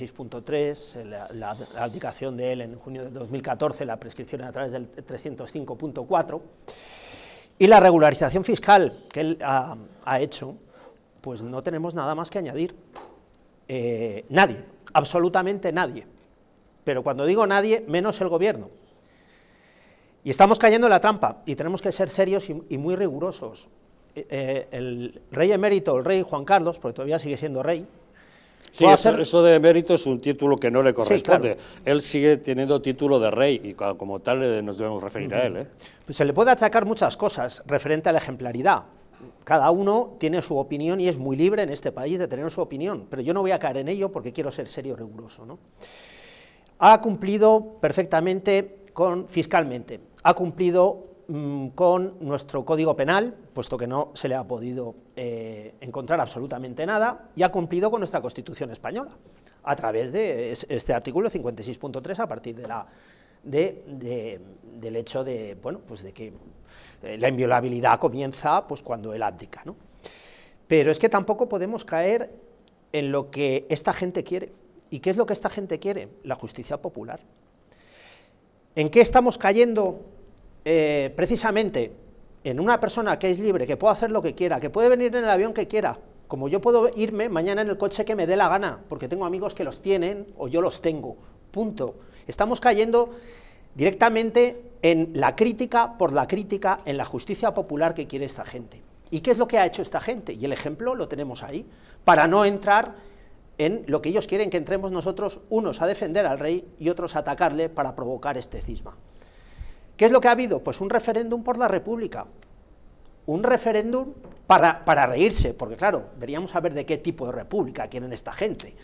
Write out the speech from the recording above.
6.3, eh, la, la, de él en junio de 2014, la prescripción a través del 305.4, y la regularización fiscal que él ha, hecho, pues no tenemos nada más que añadir. Eh, nadie, absolutamente nadie. Pero cuando digo nadie, menos el gobierno. Y estamos cayendo en la trampa y tenemos que ser serios y, muy rigurosos. Eh, el rey emérito, el rey Juan Carlos, porque todavía sigue siendo rey, Sí, eso, de mérito es un título que no le corresponde. Él sigue teniendo título de rey y como tal eh, nos debemos referir a él. ¿eh? Pues se le puede achacar muchas cosas referente a la ejemplaridad. Cada uno tiene su opinión y es muy libre en este país de tener su opinión, pero yo no voy a caer en ello porque quiero ser serio y riguroso. ¿no? Ha cumplido perfectamente con, fiscalmente, ha cumplido Mm, con nuestro Código Penal, puesto que no se le ha podido eh, encontrar absolutamente nada, y ha cumplido con nuestra Constitución española, a través de este artículo 56.3, a partir de la, de, del hecho de, bueno, pues de que eh, la inviolabilidad comienza pues, cuando él abdica. Pero es que tampoco podemos caer en lo que esta gente quiere. ¿Y qué es lo que esta gente quiere? La justicia popular. ¿En qué estamos cayendo eh, precisamente en una persona que es libre, que puede hacer lo que quiera, que puede venir en el avión que quiera, como yo puedo irme mañana en el coche que me dé la gana, porque tengo amigos que los tienen o yo los tengo, punto. Estamos cayendo directamente en la crítica por la crítica, en la justicia popular que quiere esta gente. ¿Y qué es lo que ha hecho esta gente? Y el ejemplo lo tenemos ahí, para no entrar en lo que ellos quieren que entremos nosotros, unos a defender al rey y otros a atacarle para provocar este cisma. ¿Qué es lo que ha habido? Pues un referéndum por la República. Un referéndum para, reírse, porque claro, veríamos a ver de qué tipo de república quieren esta gente.